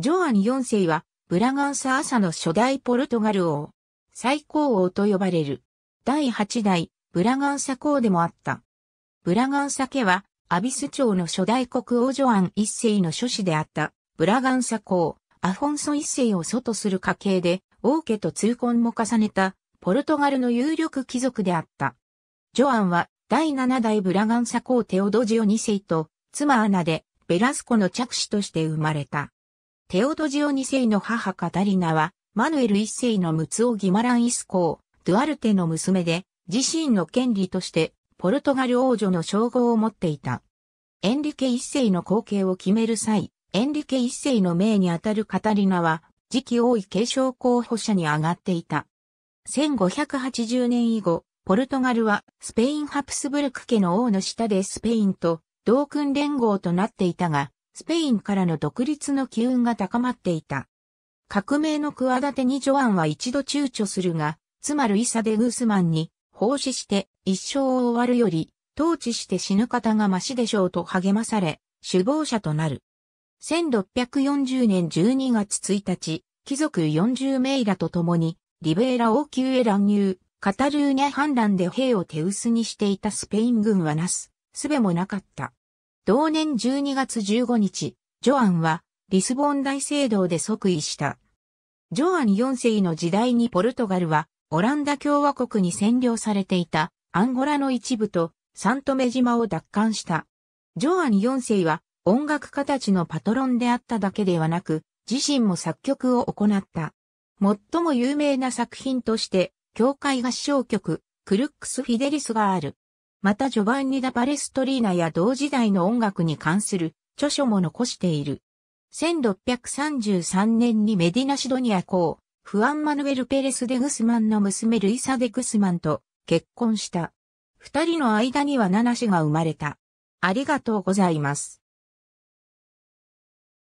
ジョアン4世は、ブラガンサ朝の初代ポルトガル王、最高王と呼ばれる、第8代、ブラガンサ公でもあった。ブラガンサ家は、アビス朝の初代国王ジョアン一世の諸子であった、ブラガンサ公、アフォンソ一世を祖とする家系で、王家と通婚も重ねた、ポルトガルの有力貴族であった。ジョアンは、第7代ブラガンサ公テオドジオ2世と、妻アナで、ベラスコの着手として生まれた。テオドジオ2世の母カタリナは、マヌエル1世のムツオ・ギマランイス公、ドゥアルテの娘で、自身の権利として、ポルトガル王女の称号を持っていた。エンリケ1世の後継を決める際、エンリケ1世の命にあたるカタリナは、次期王位継承候補者に上がっていた。1580年以後、ポルトガルはスペインハプスブルク家の王の下でスペインと同訓連合となっていたが、スペインからの独立の機運が高まっていた。革命の企てにジョアンは一度躊躇するが、妻ルイサ・デ・グースマンに、奉仕して一生を終わるより、統治して死ぬ方がましでしょうと励まされ、首謀者となる。1640年12月1日、貴族40名らと共に、リベーラ王宮へ乱入、カタルーニャ反乱で兵を手薄にしていたスペイン軍はなす、すべもなかった。同年12月15日、ジョアンはリスボン大聖堂で即位した。ジョアン4世の時代にポルトガルはオランダ共和国に占領されていたアンゴラの一部とサントメ島を奪還した。ジョアン4世は音楽家たちのパトロンであっただけではなく、自身も作曲を行った。最も有名な作品として、教会合唱曲、クルックス・フィデリスがある。またジョバンニ・ダ・パレストリーナや同時代の音楽に関する著書も残している。1633年にメディナ・シドニア公、フアン・マヌエル・ペレス・デ・グスマンの娘ルイサ・デ・グスマンと結婚した。二人の間には七子が生まれた。ありがとうございます。